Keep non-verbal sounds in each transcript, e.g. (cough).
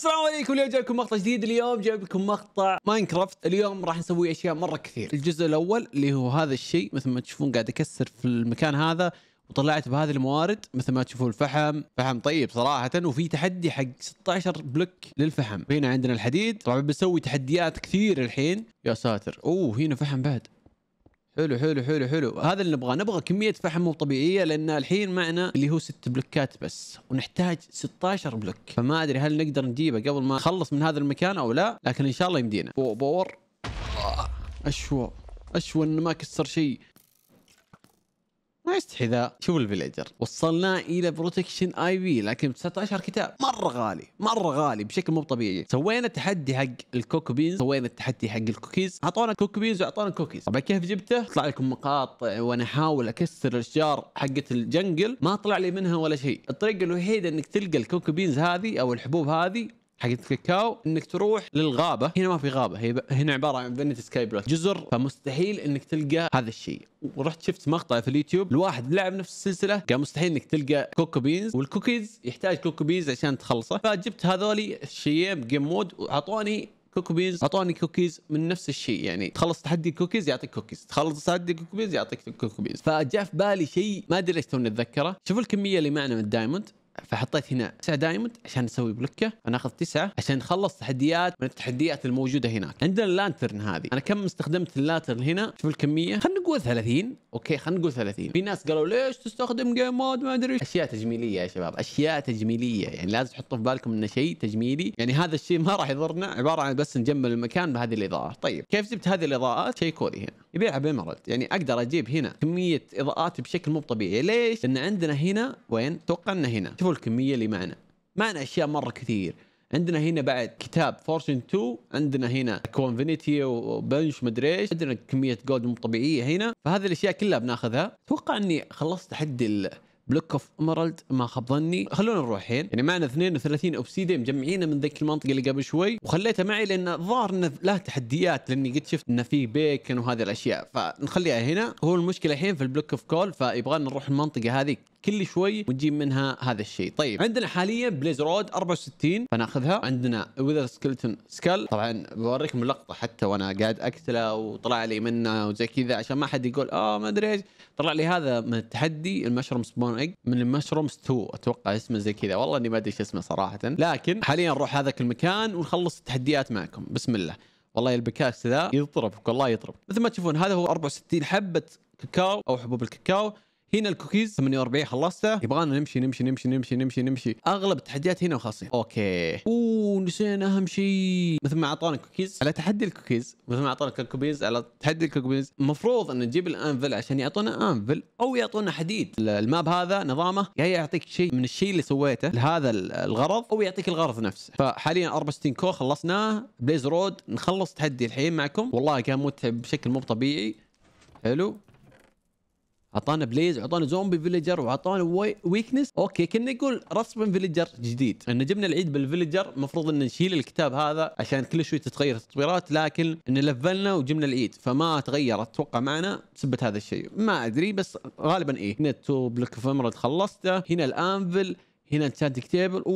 السلام عليكم اليوم جايبكم مقطع جديد اليوم جايبكم مقطع ماينكرافت اليوم راح نسوي اشياء مره كثير الجزء الاول اللي هو هذا الشيء مثل ما تشوفون قاعد اكسر في المكان هذا وطلعت بهذه الموارد مثل ما تشوفون الفحم فحم طيب صراحه وفي تحدي حق 16 بلوك للفحم هنا عندنا الحديد طبعا بنسوي تحديات كثير الحين يا ساتر اوه هنا فحم بعد حلو حلو حلو حلو هذا اللي نبغاه نبغى كميه فحم مو طبيعيه لان الحين معنا اللي هو ست بلوكات بس ونحتاج 16 بلوك فما ادري هل نقدر نجيبه قبل ما نخلص من هذا المكان او لا لكن ان شاء الله يمدينا بور اشوى اشوى انه ما كسر شيء ما يستحي ذا شوف الفيليجر وصلنا الى بروتكشن اي في لكن ب 19 كتاب مره غالي مره غالي بشكل مو طبيعي سوينا تحدي حق الكوكو بينز سوينا التحدي حق الكوكيز اعطونا كوكو بينز واعطونا كوكيز طبعا كيف جبته طلع لكم مقاطع وانا احاول اكسر الاشجار حقت الجنجل ما طلع لي منها ولا شيء الطريقه الوحيده انك تلقى الكوكو بينز هذه او الحبوب هذه حق الكاكاو انك تروح للغابه هنا ما في غابه هي ب... هنا عباره عن بنت سكاي بلوت جزر فمستحيل انك تلقى هذا الشيء ورحت شفت مقطع في اليوتيوب الواحد لعب نفس السلسله قال مستحيل انك تلقى كوكو بينز والكوكيز يحتاج كوكو بينز عشان تخلصه فجبت هذولي الشيئين بجيم مود واعطوني كوكو بينز اعطوني كوكيز من نفس الشيء يعني تخلص تحدي كوكيز يعطيك كوكيز تخلص تحدي كوكو بينز يعطيك كوكو بينز فجاء في بالي شيء ما ادري ليش توني اتذكره شوف الكميه اللي معنا من الدايموند فحطيت هنا 9 دايموند عشان نسوي بلوكه فناخذ 9 عشان نخلص تحديات من التحديات الموجوده هناك عندنا اللانترن هذه انا كم استخدمت اللانترن هنا شوف الكميه خلينا نقول 30 اوكي خلينا نقول 30 في ناس قالوا ليش تستخدم جيم مود ما ادري اشياء تجميليه يا شباب اشياء تجميليه يعني لازم تحطوا في بالكم انه شيء تجميلي يعني هذا الشيء ما راح يضرنا عباره عن بس نجمل المكان بهذه الاضاءه طيب كيف جبت هذه الاضاءات شيء كوري هنا يبيعها بيمرد يعني اقدر اجيب هنا كميه اضاءات بشكل مو طبيعي ليش لان عندنا هنا وين توقعنا هنا شوفوا الكميه اللي معنا معنا اشياء مره كثير عندنا هنا بعد كتاب فورشن 2 عندنا هنا كونفينيتي وبنش مدري ايش عندنا كميه جولد مو طبيعيه هنا فهذه الاشياء كلها بناخذها اتوقع اني خلصت تحدي بلوك اوف امرالد ما خاب ظني خلونا نروح الحين يعني معنا 32 اوبسيديا مجمعينه من ذيك المنطقه اللي قبل شوي وخليتها معي لان الظاهر انه له تحديات لاني قد شفت انه في بيكن وهذه الاشياء فنخليها هنا هو المشكله الحين في البلوك اوف كول فيبغانا نروح المنطقه هذه كل شوي ونجيب منها هذا الشيء طيب عندنا حاليا بليز رود 64 بناخذها عندنا وذر سكلتون سكال طبعا بوريكم اللقطه حتى وانا قاعد اقتله وطلع لي منه وزي كذا عشان ما حد يقول اه ما ادري ايش طلع لي هذا من التحدي المشروم سبون ايج من المشروم ستو اتوقع اسمه زي كذا والله اني ما ادري ايش اسمه صراحه لكن حاليا نروح هذاك المكان ونخلص التحديات معكم بسم الله والله البكاس ذا يضربك والله يضرب مثل ما تشوفون هذا هو 64 حبه كاكاو او حبوب الكاكاو هنا الكوكيز 48 خلصته يبغانا نمشي نمشي نمشي نمشي نمشي نمشي اغلب التحديات هنا وخاصة اوكي اوه نسينا اهم شيء مثل ما اعطانا كوكيز على تحدي الكوكيز مثل ما اعطانا الكوكيز على تحدي الكوكيز المفروض ان نجيب الانفل عشان يعطونا انفل او يعطونا حديد الماب هذا نظامه يا يعطيك شيء من الشيء اللي سويته لهذا الغرض او يعطيك الغرض نفسه فحاليا 64 كو خلصناه بليز رود نخلص تحدي الحين معكم والله كان متعب بشكل مو طبيعي حلو اعطانا بليز واعطانا زومبي فيليجر واعطانا ويكنس اوكي كنا نقول رسم فيليجر جديد ان جبنا العيد بالفيليجر المفروض ان نشيل الكتاب هذا عشان كل شوي تتغير التطويرات لكن ان لفلنا وجبنا العيد فما تغير اتوقع معنا بسبه هذا الشيء ما ادري بس غالبا ايه هنا تو بلوك اوف خلصته هنا الانفل هنا انسانتك تيبل اوه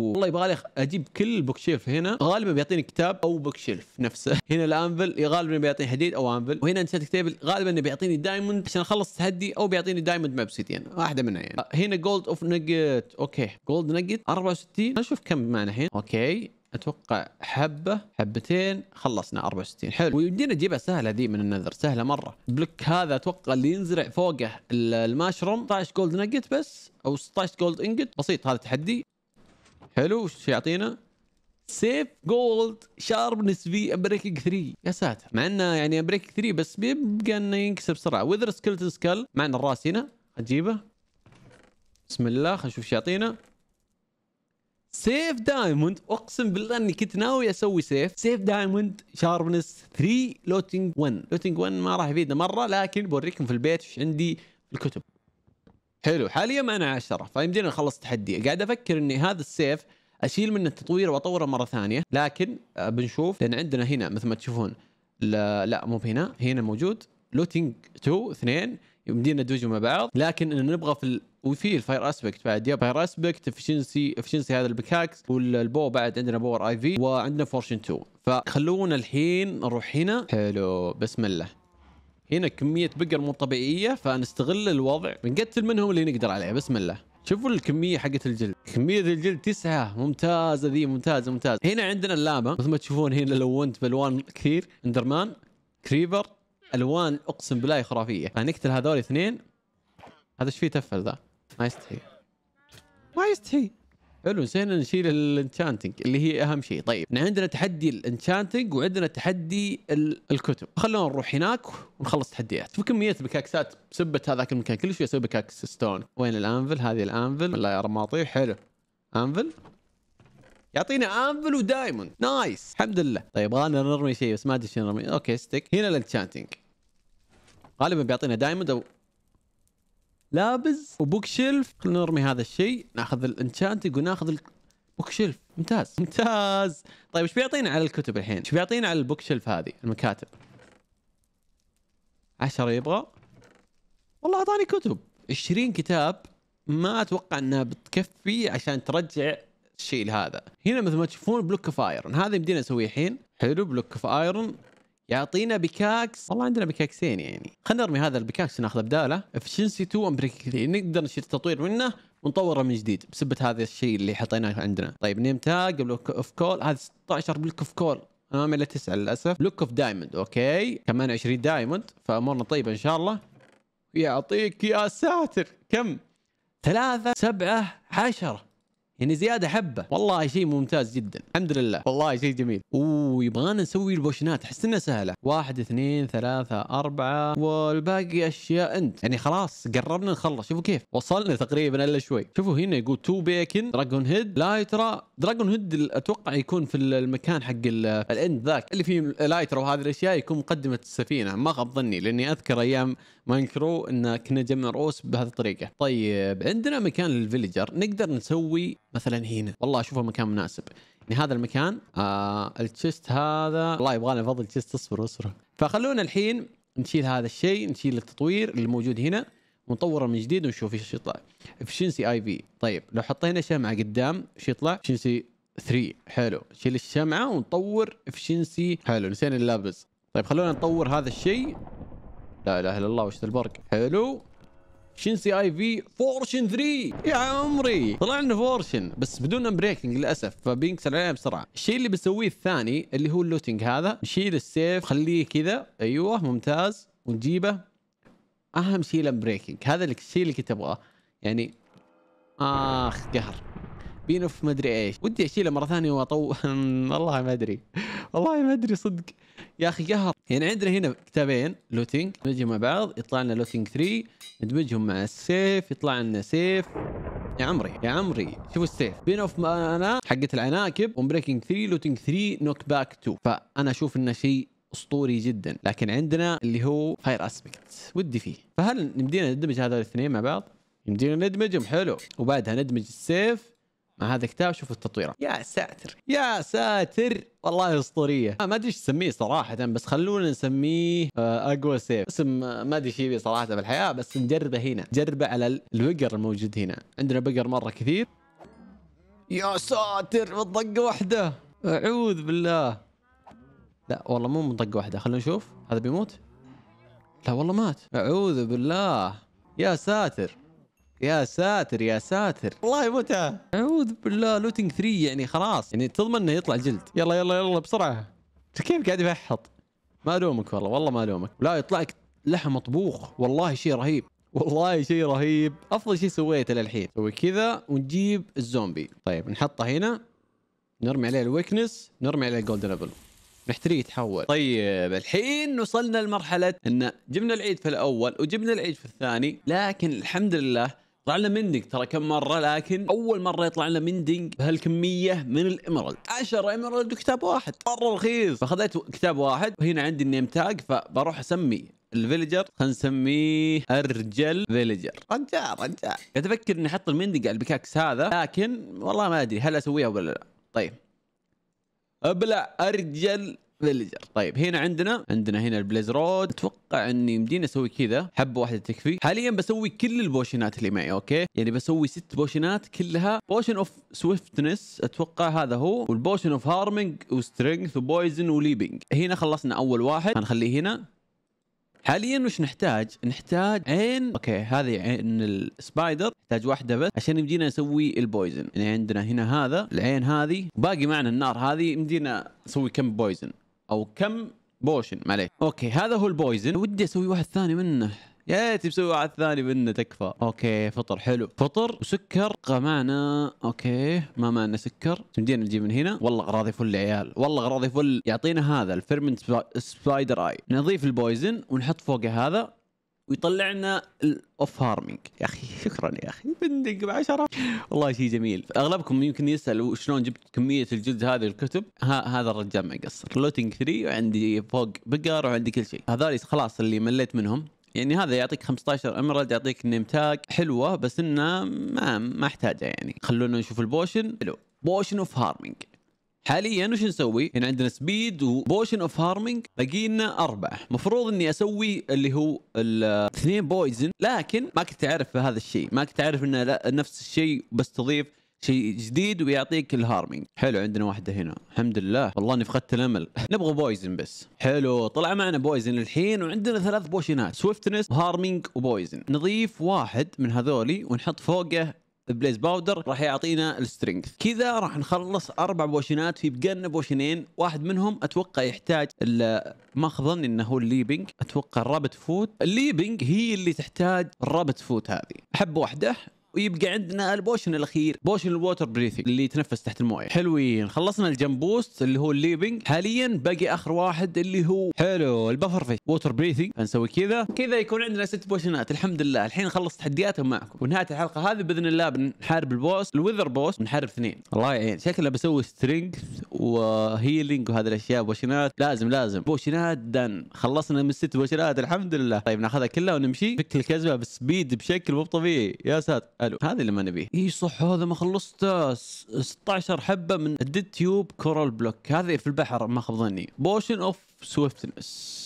والله يبغى لي اجيب كل بوك شيلف هنا غالبا بيعطيني كتاب او بوك شيلف نفسه هنا الانفل إيه، غالبا بيعطيني حديد او انفل وهنا انسانتك تيبل غالبا بيعطيني دايموند عشان اخلص تحدي او بيعطيني دايموند سيتي يعني واحده منها يعني آه، هنا جولد اوف نجت اوكي جولد نجت 64 خلينا نشوف كم معنا الحين اوكي اتوقع حبه حبتين خلصنا 64 حلو ويمدينا نجيبها سهله ذي من النذر سهله مره البلوك هذا اتوقع اللي ينزرع فوقه الماشروم 16 جولد نجت بس او 16 جولد انجت بسيط هذا تحدي حلو وش يعطينا سيف جولد شاربنس في امبريكنج 3 يا ساتر مع انه يعني امبريكنج 3 بس بيبقى انه ينكسر بسرعه وذر سكلتن سكال معنا الراس هنا اجيبه بسم الله خلينا نشوف ايش يعطينا سيف دايموند اقسم بالله اني كنت ناوي اسوي سيف سيف دايموند شاربنس 3 لوتينج 1 لوتينج 1 ما راح يفيدنا مره لكن بوريكم في البيت ايش عندي في الكتب حلو حاليا معنا 10 فيمدينا نخلص تحدي قاعد افكر اني هذا السيف اشيل منه التطوير واطوره مره ثانيه لكن آه، بنشوف لان عندنا هنا مثل ما تشوفون لا, مو هنا هنا موجود لوتينج 2 2 يمدينا ندوجه مع بعض لكن انه نبغى في ال... وفي الفاير اسبكت بعد يا فاير اسبكت افشنسي افشنسي هذا البكاكس والبو بعد عندنا باور اي في وعندنا فورشن 2 فخلونا الحين نروح هنا حلو بسم الله هنا كمية بقر مو طبيعية فنستغل الوضع بنقتل منهم اللي نقدر عليه بسم الله شوفوا الكمية حقت الجلد كمية الجلد تسعة ممتازة ذي ممتازة ممتازة هنا عندنا اللاما مثل ما تشوفون هنا لونت بالوان كثير اندرمان كريبر الوان اقسم بالله خرافيه فنقتل هذول اثنين هذا ايش فيه تفل ذا ما يستحي ما يستحي حلو نسينا نشيل الانشانتنج اللي هي اهم شيء طيب احنا عندنا تحدي الانشانتنج وعندنا تحدي الكتب خلونا نروح هناك ونخلص تحديات في كميه بكاكسات سبت هذاك المكان كل شوي اسوي بكاكس ستون وين الانفل هذه الانفل لا يا رماطي حلو انفل يعطينا انفل ودايموند نايس الحمد لله طيب غالبا نرمي شيء بس ما ادري شنو نرمي اوكي ستيك هنا الانشانتنج غالبا بيعطينا دايموند او لابز وبوك شيلف خلينا نرمي هذا الشيء ناخذ الانشانتنج وناخذ البوك شيلف ممتاز ممتاز طيب ايش بيعطينا على الكتب الحين؟ ايش بيعطينا على البوك شيلف هذه المكاتب؟ 10 يبغى والله اعطاني كتب 20 كتاب ما اتوقع انها بتكفي عشان ترجع الشيء هذا هنا مثل ما تشوفون بلوك اوف ايرون هذا يمدينا نسويه الحين حلو بلوك اوف ايرون يعطينا بكاكس والله عندنا بكاكسين يعني خلينا نرمي هذا البكاكس ناخذه بداله افشنسي 2 امبريكلي نقدر نشيل التطوير منه ونطوره من جديد بسبه هذا الشيء اللي حطيناه عندنا طيب نيم تاج بلوك اوف كول هذا 16 بلوك اوف كول امامي الا تسعه للاسف بلوك اوف دايموند اوكي كمان 20 دايموند فامورنا طيبه ان شاء الله يعطيك يا ساتر كم ثلاثة سبعة عشرة يعني زياده حبه والله شيء ممتاز جدا الحمد لله والله شيء جميل اوه يبغانا نسوي البوشنات احس انها سهله واحد اثنين ثلاثه اربعه والباقي اشياء انت يعني خلاص قربنا نخلص شوفوا كيف وصلنا تقريبا الا شوي شوفوا هنا يقول تو بيكن دراجون هيد لايترا دراجون هيد اتوقع يكون في المكان حق الاند ذاك اللي فيه لايترا وهذه الاشياء يكون مقدمه السفينه ما خاب ظني لاني اذكر ايام ماينكرو ان كنا نجمع رؤوس بهذه الطريقه طيب عندنا مكان للفيليجر نقدر نسوي مثلا هنا والله اشوفه مكان مناسب يعني هذا المكان آه التشست هذا والله يبغى لنا فضل تشست اصبر اصبر فخلونا الحين نشيل هذا الشيء نشيل التطوير اللي موجود هنا ونطوره من جديد ونشوف ايش يطلع افشنسي اي في طيب لو حطينا شمعه قدام ايش يطلع افشنسي 3 حلو شيل الشمعه ونطور افشنسي حلو نسينا اللابس طيب خلونا نطور هذا الشيء لا اله الا الله وش البرق حلو سي اي في فورشن 3 يا عمري طلعنا فورشن بس بدون امبريكنج للاسف فبينكسر علينا بسرعه الشيء اللي بسويه الثاني اللي هو اللوتنج هذا نشيل السيف خليه كذا ايوه ممتاز ونجيبه اهم شيء الامبريكنج هذا الشيء اللي كنت ابغاه يعني اخ قهر بين اوف ادري ايش ودي اشيله مره ثانيه واطو (laughs) والله ما ادري والله ما ادري صدق يا اخي قهر يعني عندنا هنا كتابين لوتينج ندمجهم مع بعض يطلع لنا لوتينج 3 ندمجهم مع السيف يطلع لنا سيف يا عمري يا عمري شوف السيف بين اوف انا حقت العناكب ومبريكنج 3 لوتينج 3 نوك باك 2 فانا اشوف انه شيء اسطوري جدا لكن عندنا اللي هو فاير اسبكت ودي فيه فهل يمدينا ندمج هذول الاثنين مع بعض يمدينا ندمجهم حلو وبعدها ندمج السيف هذا كتاب شوفوا التطويره يا ساتر يا ساتر والله اسطوريه ما ادري ايش اسميه صراحه بس خلونا نسميه آه، اقوى سيف اسم آه، ما ادري ايش صراحه بالحياه بس نجربه هنا نجربه على البقر الموجود هنا عندنا بقر مره كثير يا ساتر بالطقة واحده اعوذ بالله لا والله مو من طقه واحده خلونا نشوف هذا بيموت لا والله مات اعوذ بالله يا ساتر يا ساتر يا ساتر والله متعه اعوذ بالله لوتنج 3 يعني خلاص يعني تضمن انه يطلع جلد يلا يلا يلا بسرعه كيف قاعد يفحط ما الومك والله والله ما الومك لا يطلع لك لحم مطبوخ والله شيء رهيب والله شيء رهيب افضل شيء سويته للحين سوي كذا ونجيب الزومبي طيب نحطه هنا نرمي عليه الويكنس نرمي عليه الجولدن ابل نحتريه يتحول طيب الحين وصلنا لمرحله ان جبنا العيد في الاول وجبنا العيد في الثاني لكن الحمد لله طلع لنا مندنج ترى كم مره لكن اول مره يطلع لنا مندنج بهالكميه من الاميرالد 10 اميرالد وكتاب واحد مره رخيص فخذيت كتاب واحد وهنا عندي النيم تاج فبروح اسمي الفيلجر خلينا نسميه ارجل فيلجر رجال رجال قاعد افكر اني احط المندنج على البكاكس هذا لكن والله ما ادري هل اسويها ولا لا طيب ابلع ارجل فيليجر طيب هنا عندنا عندنا هنا البليز رود اتوقع اني مديني اسوي كذا حبه واحده تكفي حاليا بسوي كل البوشنات اللي معي اوكي يعني بسوي ست بوشنات كلها بوشن اوف سويفتنس اتوقع هذا هو والبوشن اوف هارمنج وسترينث وبويزن وليبنج هنا خلصنا اول واحد هنخليه هنا حاليا وش نحتاج؟ نحتاج عين اوكي هذه عين السبايدر نحتاج واحده بس عشان يمدينا نسوي البويزن يعني عندنا هنا هذا العين هذه باقي معنا النار هذه يمدينا نسوي كم بويزن او كم بوشن معليش اوكي هذا هو البويزن ودي اسوي واحد ثاني منه يا ريت بسوي واحد ثاني منه تكفى اوكي فطر حلو فطر وسكر معنا اوكي ما معنا سكر تمدينا نجيب من هنا والله اغراضي فل يا عيال والله اغراضي فل يعطينا هذا الفيرمنت سبايدر اي نضيف البويزن ونحط فوقه هذا ويطلع لنا الاوف هارمنج يا اخي شكرا يا اخي بندق بعشره والله شيء جميل اغلبكم يمكن يسال شلون جبت كميه الجلد هذه الكتب ها هذا الرجال ما يقصر لوتنج 3 وعندي فوق بقر وعندي كل شيء هذول خلاص اللي مليت منهم يعني هذا يعطيك 15 امرالد يعطيك نيم تاج حلوه بس انه ما ما احتاجها يعني خلونا نشوف البوشن حلو بوشن اوف هارمنج حاليا وش نسوي؟ هنا عندنا سبيد وبوشن اوف هارمينج باقي لنا اربعه، المفروض اني اسوي اللي هو الاثنين بويزن لكن ما كنت اعرف هذا الشيء، ما كنت اعرف انه نفس الشيء بس تضيف شيء جديد ويعطيك الهارمينج حلو عندنا واحده هنا الحمد لله والله اني فقدت الامل (laughs) نبغى بويزن بس حلو طلع معنا بويزن الحين وعندنا ثلاث بوشنات سويفتنس وهارمينج وبويزن نضيف واحد من هذولي ونحط فوقه بليز باودر راح يعطينا السترينث كذا راح نخلص اربع بوشنات في بقالنا بوشنين واحد منهم اتوقع يحتاج ما ظني انه هو الليبنج اتوقع الرابت فوت الليبنج هي اللي تحتاج الرابت فوت هذه حبه واحده ويبقى عندنا البوشن الاخير بوشن الووتر بريثنج اللي يتنفس تحت المويه حلوين خلصنا الجمبوست اللي هو الليبنج حاليا باقي اخر واحد اللي هو حلو البفر فيش ووتر بريثنج فنسوي كذا كذا يكون عندنا ست بوشنات الحمد لله الحين خلص تحدياتهم معكم ونهايه الحلقه هذه باذن الله بنحارب البوس الوذر بوس بنحارب اثنين الله يعين شكله بسوي سترينث وهيلينج وهذه الاشياء بوشنات لازم لازم بوشنات دن خلصنا من ست بوشنات الحمد لله طيب ناخذها كلها ونمشي فك الكزمه بسبيد بشكل مو طبيعي يا ساتر الو هذا اللي ما نبيه اي صح هذا ما خلصت 16 حبه من الديد تيوب كورال بلوك هذه في البحر ما خاب ظني بوشن اوف سويفتنس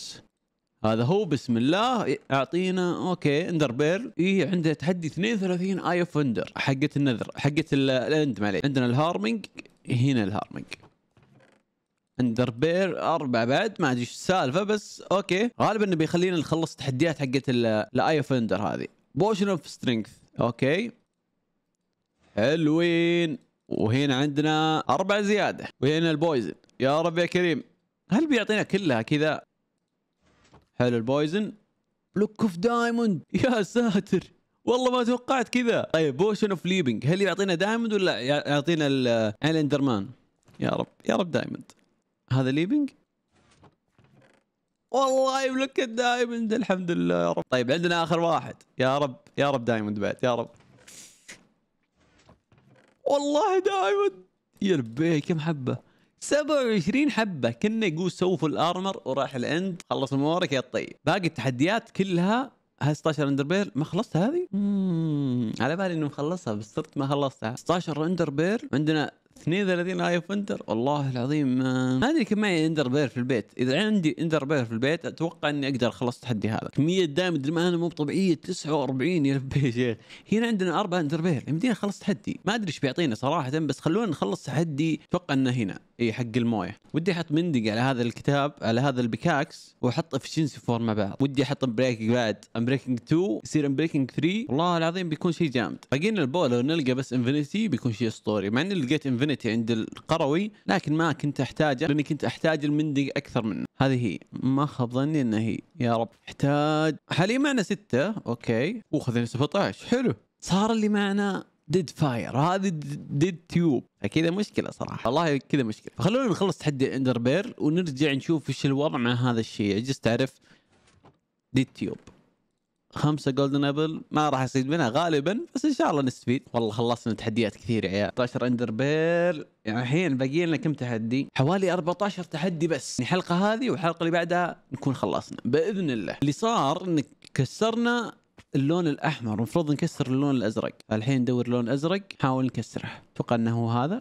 هذا هو بسم الله اعطينا اوكي اندر بيرل اي عنده تحدي 32 اي اوف اندر حقت النذر حقت الاند معليش عندنا الهارمنج هنا الهارمنج اندر بير اربعة بعد ما ادري ايش السالفه بس اوكي غالبا انه بيخلينا نخلص تحديات حقت الاي اوف اندر هذه بوشن اوف سترينث اوكي حلوين وهنا عندنا اربع زيادة وهنا البويزن يا رب يا كريم هل بيعطينا كلها كذا حلو البويزن لوك اوف دايموند يا ساتر والله ما توقعت كذا طيب بوشن اوف ليبنج هل يعطينا دايموند ولا يعطينا الاندرمان يا رب يا رب دايموند هذا ليبنج والله بلوكت الدايموند الحمد لله يا رب طيب عندنا اخر واحد يا رب يا رب دايموند بعد يا رب والله دايموند يا ربي كم حبه 27 حبه كنا يقول سووا في الارمر وراح الاند خلص امورك يا طيب باقي التحديات كلها ها 16 اندر بير ما خلصت هذه؟ اممم على بالي انه مخلصها بس صرت ما خلصتها 16 اندر بير عندنا 32 اي اندر والله العظيم ما ادري كم معي اندر بير في البيت اذا عندي اندر بير في البيت اتوقع اني اقدر اخلص التحدي هذا كميه ما انا مو طبيعيه 49 يا يا (laughs) شيخ هنا عندنا اربع اندر بير يمدينا نخلص تحدي ما ادري ايش بيعطينا صراحه بس خلونا نخلص تحدي اتوقع انه هنا اي حق المويه ودي احط مندق على هذا الكتاب على هذا البكاكس واحط افشنسي فور مع بعض ودي احط امبريكنج باد امبريكنج 2 يصير امبريكنج 3 والله العظيم بيكون شيء جامد باقي لنا البول نلقى بس انفينيتي بيكون شيء اسطوري مع اني لقيت ديفينيتي عند القروي لكن ما كنت احتاجه لاني كنت احتاج المندق اكثر منه هذه هي ما خاب ظني انها هي يا رب احتاج حاليا معنا ستة اوكي وخذنا 17 حلو صار اللي معنا ديد فاير هذه ديد تيوب كذا مشكله صراحه والله كذا مشكله فخلونا نخلص تحدي اندر بير ونرجع نشوف ايش الوضع مع هذا الشيء عجزت تعرف ديد تيوب خمسه جولدن ابل ما راح استفيد منها غالبا بس ان شاء الله نستفيد والله خلصنا تحديات كثير يا عيال 12 اندر بير يعني الحين باقي لنا كم تحدي حوالي 14 تحدي بس يعني الحلقه هذه والحلقه اللي بعدها نكون خلصنا باذن الله اللي صار ان كسرنا اللون الاحمر المفروض نكسر اللون الازرق الحين ندور لون ازرق نحاول نكسره اتوقع انه هو هذا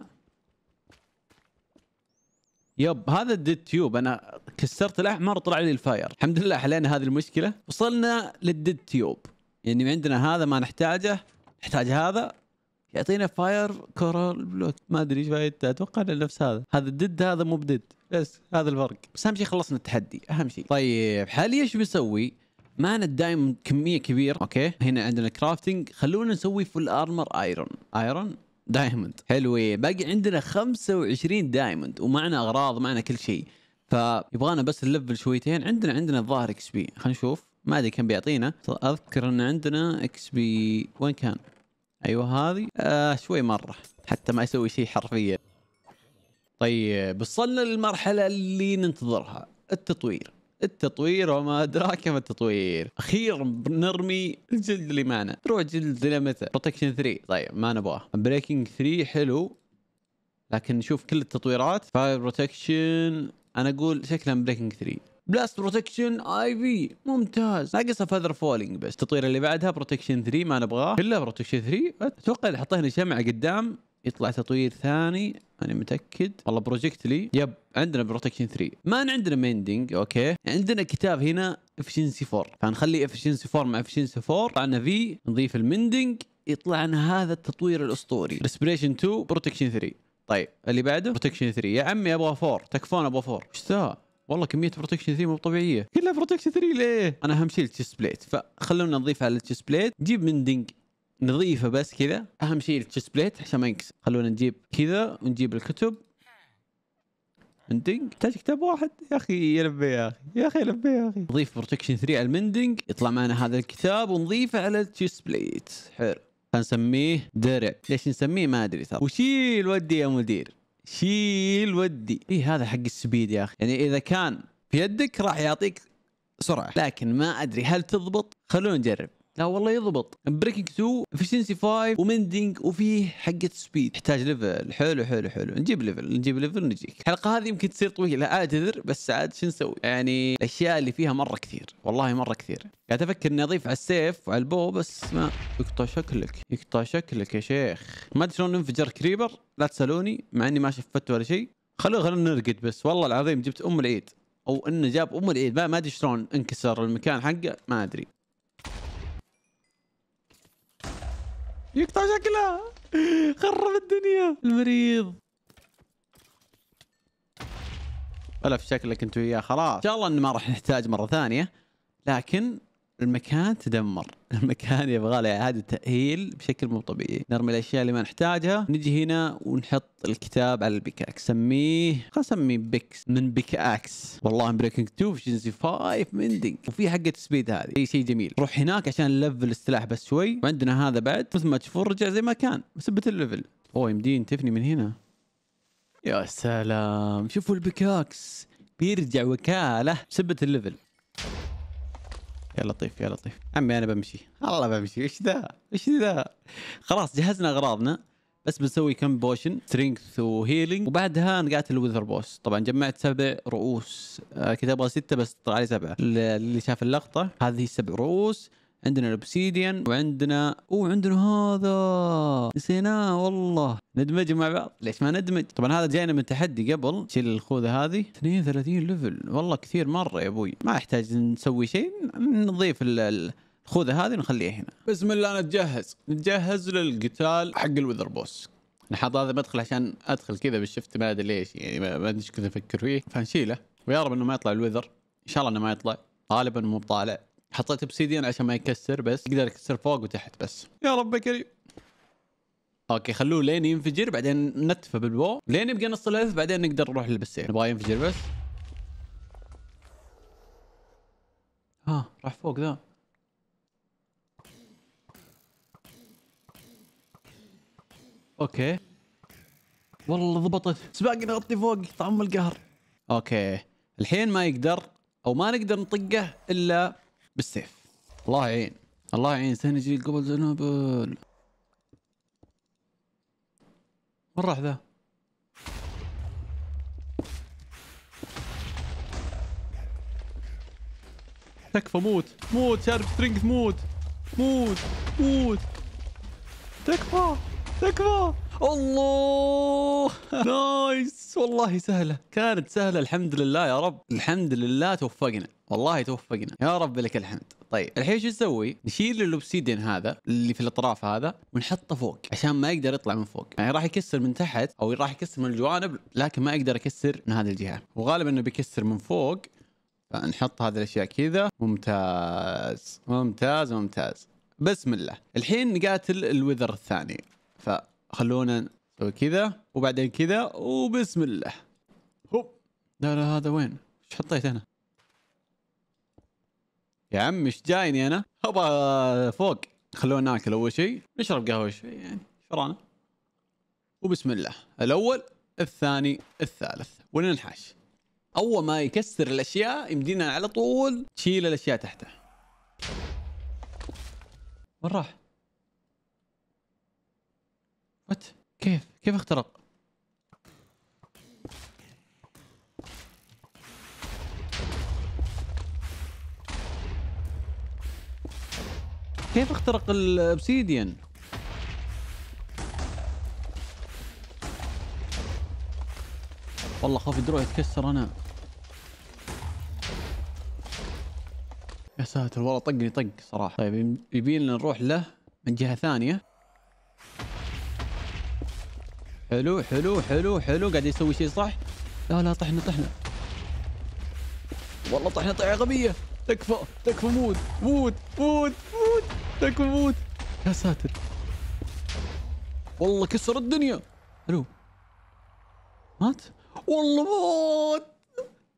يب هذا الديد تيوب انا كسرت الاحمر وطلع لي الفاير الحمد لله حلينا هذه المشكله وصلنا للديد تيوب يعني عندنا هذا ما نحتاجه نحتاج هذا يعطينا فاير كورال بلوت ما ادري ايش فايدته اتوقع نفس هذا هذا الدد هذا مو بدد بس هذا الفرق بس اهم شيء خلصنا التحدي اهم شيء طيب حاليا ايش بنسوي؟ معنا دايم كميه كبيره اوكي هنا عندنا كرافتنج خلونا نسوي فول ارمر ايرون ايرون دايموند حلوه باقي عندنا 25 دايموند ومعنا اغراض معنا كل شيء فيبغانا بس نلفل شويتين عندنا عندنا الظاهر اكس بي خلينا نشوف ما ادري كم بيعطينا اذكر ان عندنا اكس بي وين كان ايوه هذه آه شوي مره حتى ما يسوي شيء حرفيا طيب وصلنا للمرحله اللي ننتظرها التطوير التطوير وما أدراك ما التطوير أخيرا بنرمي الجلد اللي معنا نروح جلد متى بروتكشن 3 طيب ما نبغاه بريكنج 3 حلو لكن نشوف كل التطويرات فاير بروتكشن انا اقول شكلها بريكنج 3 بلاست بروتكشن اي في ممتاز ناقصها فذر فولينج بس التطوير اللي بعدها بروتكشن 3 ما نبغاه كلها بروتكشن 3 اتوقع اذا حطينا شمعه قدام يطلع تطوير ثاني ماني متاكد والله بروجكت لي يب عندنا بروتكشن 3 ما عندنا ميندنج اوكي عندنا كتاب هنا افشنسي 4 فنخلي افشنسي 4 مع افشنسي 4 طلعنا في نضيف الميندينج يطلع لنا هذا التطوير الاسطوري ريسبريشن 2 بروتكشن 3 طيب اللي بعده بروتكشن 3 يا عمي ابغى 4 تكفون ابغى 4 ايش ذا والله كميه بروتكشن 3 مو طبيعيه كلها بروتكشن 3 ليه انا اهم شيء التشيست بليت فخلونا نضيفها للتشيست بليت جيب مندنج نظيفه بس كذا اهم شيء التشيست بليت عشان ما ينكسر خلونا نجيب كذا ونجيب الكتب مندنج تحتاج كتاب واحد يا اخي لبي يا اخي يا اخي لبي يا اخي نضيف بروتكشن 3 على المندنج يطلع معنا هذا الكتاب ونضيفه على التشيست بليت حلو فنسميه درع ليش نسميه ما ادري ترى وشيل ودي يا مدير شيل ودي إيه هذا حق السبيد يا اخي يعني اذا كان في يدك راح يعطيك سرعه لكن ما ادري هل تضبط خلونا نجرب لا والله يضبط بريكنج 2 افشنسي 5 ومندنج وفيه حقه سبيد يحتاج ليفل حلو حلو حلو نجيب ليفل نجيب ليفل نجيك الحلقه هذه يمكن تصير طويله اعتذر بس عاد شو نسوي يعني الاشياء اللي فيها مره كثير والله مره كثير قاعد افكر اني اضيف على السيف وعلى البو بس ما يقطع شكلك يقطع شكلك يا شيخ ما ادري شلون انفجر كريبر لا تسالوني مع اني ما شفت ولا شيء خلونا خلونا نرقد بس والله العظيم جبت ام العيد او انه جاب ام العيد ما ادري شلون انكسر المكان حقه ما ادري يقطع شكله خرب الدنيا المريض ألف شكلك انت وياه خلاص ان شاء الله ان ما راح نحتاج مره ثانيه لكن المكان تدمر (laughs) المكان يبغى له اعاده تاهيل بشكل مو طبيعي نرمي الاشياء اللي ما نحتاجها نجي هنا ونحط الكتاب على البيكاكس سميه خلنا نسميه بيكس من بيكاكس والله بريكنج 2 جنسي 5 مندنج وفي حقه سبيد هذه اي شيء جميل روح هناك عشان نلفل السلاح بس شوي وعندنا هذا بعد مثل ما تشوفون رجع زي ما كان مثبت الليفل اوه يمديني تفني من هنا يا سلام شوفوا البيكاكس بيرجع وكاله بسبة الليفل يا لطيف يا لطيف عمي انا بمشي الله بمشي ايش ذا ايش ذا خلاص جهزنا اغراضنا بس بنسوي كم بوشن سترينث وهيلينج وبعدها نقاتل الوذر بوس طبعا جمعت سبع رؤوس آه كنت ابغى سته بس طلع لي سبعه اللي شاف اللقطه هذه سبع رؤوس عندنا الاوبسيديان وعندنا اوه عندنا هذا نسيناه والله ندمج مع بعض ليش ما ندمج طبعا هذا جاينا من تحدي قبل شيل الخوذه هذه 32 ليفل والله كثير مره يا ابوي ما يحتاج نسوي شيء نضيف الخوذه هذه ونخليها هنا بسم الله نتجهز نتجهز للقتال حق الوذر بوس نحط هذا مدخل عشان ادخل كذا بالشفت ما ادري ليش يعني ما ادري كنت افكر فيه فنشيله ويا رب انه ما يطلع الوذر ان شاء الله انه ما يطلع غالبا مو طالع حطيت ابسيديان عشان ما يكسر بس يقدر يكسر فوق وتحت بس يا رب كريم اوكي خلوه لين ينفجر بعدين نتفه بالبو لين يبقى نص الهيلث بعدين نقدر نروح للبسين نبغى ينفجر بس ها راح فوق ذا اوكي والله ضبطت سباقي نغطي فوق طعم القهر اوكي الحين ما يقدر او ما نقدر نطقه الا بالسيف الله يعين الله يعين ثاني جيل قبل زنبل وين راح ذا؟ تكفى موت موت شارب سترينج موت موت موت تكفى تكفى الله (laughs) نايس بس والله سهلة كانت سهلة الحمد لله يا رب الحمد لله توفقنا والله توفقنا يا رب لك الحمد طيب الحين شو نسوي نشيل الاوبسيدين هذا اللي في الاطراف هذا ونحطه فوق عشان ما يقدر يطلع من فوق يعني راح يكسر من تحت او راح يكسر من الجوانب لكن ما اقدر اكسر من هذه الجهه وغالبا انه بيكسر من فوق فنحط هذه الاشياء كذا ممتاز ممتاز ممتاز بسم الله الحين نقاتل الوذر الثاني فخلونا سوي كذا وبعدين كذا وبسم الله هوب لا لا هذا وين ايش حطيت انا يا عم ايش جايني انا ابغى فوق خلونا ناكل اول شيء نشرب قهوه شوي يعني شرانا وبسم الله الاول الثاني الثالث وننحاش اول ما يكسر الاشياء يمدينا على طول تشيل الاشياء تحته وين راح؟ وات؟ كيف كيف اخترق كيف اخترق الابسيديان والله خاف الدروع يتكسر انا يا ساتر والله طقني طق صراحه طيب يبين لنا نروح له من جهه ثانيه حلو حلو حلو حلو قاعد يسوي شيء صح لا لا طحنا طحنا والله طحنا طيحه غبيه تكفى تكفى موت موت موت موت تكفى موت يا ساتر والله كسر الدنيا الو مات والله موت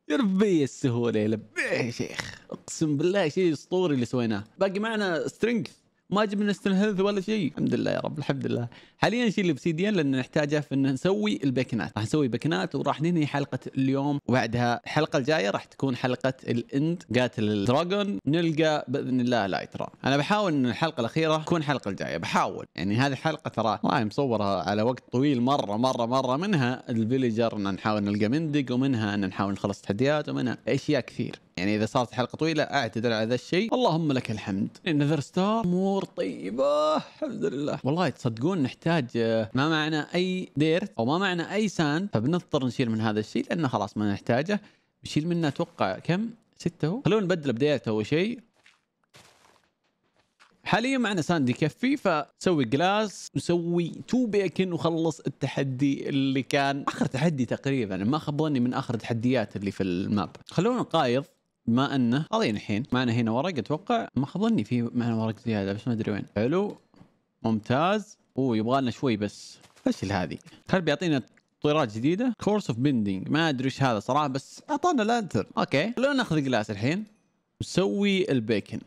يا ربي السهوله يا لبيه يا شيخ اقسم بالله شيء اسطوري اللي سويناه باقي معنا سترينجث ما جبنا ستن هيلث ولا شيء الحمد لله يا رب الحمد لله حاليا نشيل الابسيديان لان نحتاجه في ان نسوي البيكنات راح نسوي بيكنات وراح ننهي حلقه اليوم وبعدها الحلقه الجايه راح تكون حلقه الاند قاتل الدراجون نلقى باذن الله لايترا انا بحاول ان الحلقه الاخيره تكون الحلقه الجايه بحاول يعني هذه الحلقه ترى والله مصورها على وقت طويل مره مره مره منها الفيليجر ان نحاول نلقى مندق ومنها ان نحاول نخلص تحديات ومنها اشياء كثير يعني اذا صارت حلقه طويله اعتذر على ذا الشيء اللهم لك الحمد نذر ستار امور طيبه الحمد لله والله تصدقون نحتاج آه، ما معنى اي ديرت او ما معنى اي سان فبنضطر نشيل من هذا الشيء لانه خلاص ما نحتاجه بشيل منه اتوقع كم ستة هو خلونا نبدل بدايته اول شيء حاليا معنا ساند يكفي فسوي جلاس نسوي تو بيكن وخلص التحدي اللي كان اخر تحدي تقريبا ما خبرني من اخر التحديات اللي في الماب خلونا نقايض ما انه فاضيين الحين معنا هنا ورق اتوقع ما ظني في معنا ورق زياده بس ما ادري وين حلو ممتاز اوه يبغى لنا شوي بس ايش هذه هل بيعطينا طيرات جديده كورس اوف بندنج ما ادري ايش هذا صراحه بس اعطانا لانتر اوكي خلونا ناخذ جلاس الحين نسوي البيكن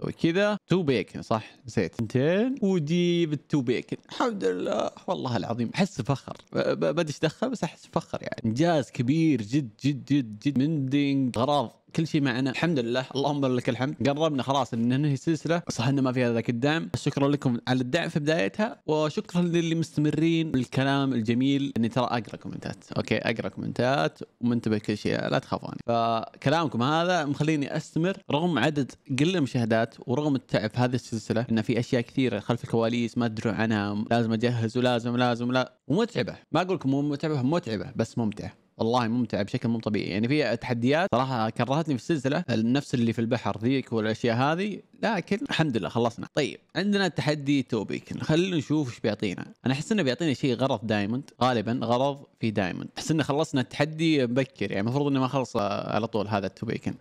نسوي كذا تو بيكن صح نسيت انتين ودي بالتو بيكن الحمد لله والله العظيم احس بفخر بديش دخل بس احس بفخر يعني انجاز كبير جد جد جد جد مندنج غراض كل شيء معنا الحمد لله اللهم لك الحمد قربنا خلاص ان ننهي السلسله صح ما فيها ذاك الدعم شكرا لكم على الدعم في بدايتها وشكرا للي مستمرين بالكلام الجميل اني ترى اقرا كومنتات اوكي اقرا كومنتات ومنتبه كل شيء لا تخافوني فكلامكم هذا مخليني استمر رغم عدد قل المشاهدات ورغم التعب في هذه السلسله ان في اشياء كثيره خلف الكواليس ما تدرون عنها لازم اجهز ولازم لازم لا ومتعبه ما اقول لكم مو متعبه متعبه بس ممتعه والله ممتع بشكل مو طبيعي يعني في تحديات صراحه كرهتني في السلسله نفس اللي في البحر ذيك والاشياء هذه لكن الحمد لله خلصنا طيب عندنا تحدي توبيك خلينا نشوف ايش بيعطينا انا احس انه بيعطينا شيء غرض دايموند غالبا غرض في دايموند احس انه خلصنا التحدي مبكر يعني المفروض انه ما خلص على طول هذا التوبيكن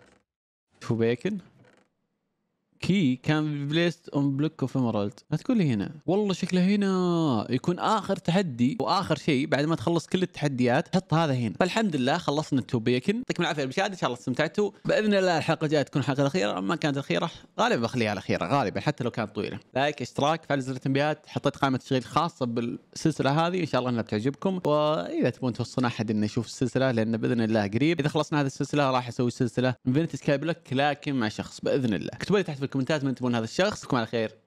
توبيكن كي كان بليست اون بلوك اوف امرالد ما تقول لي هنا والله شكله هنا يكون اخر تحدي واخر شيء بعد ما تخلص كل التحديات حط هذا هنا فالحمد لله خلصنا التو بيكن يعطيكم العافيه المشاهد ان شاء الله استمتعتوا باذن الله الحلقه الجايه تكون الحلقه الاخيره ما كانت الاخيره غالبا بخليها الاخيره غالبا حتى لو كانت طويله لايك اشتراك فعل زر التنبيهات حطيت قائمه تشغيل خاصه بالسلسله هذه ان شاء الله انها بتعجبكم واذا تبون توصلون احد انه يشوف السلسله لان باذن الله قريب اذا خلصنا هذه السلسله راح اسوي سلسله انفنتي سكاي بلوك لكن مع شخص باذن الله اكتبوا لي تحت في الكومنتات من تبون هذا الشخص تكون على خير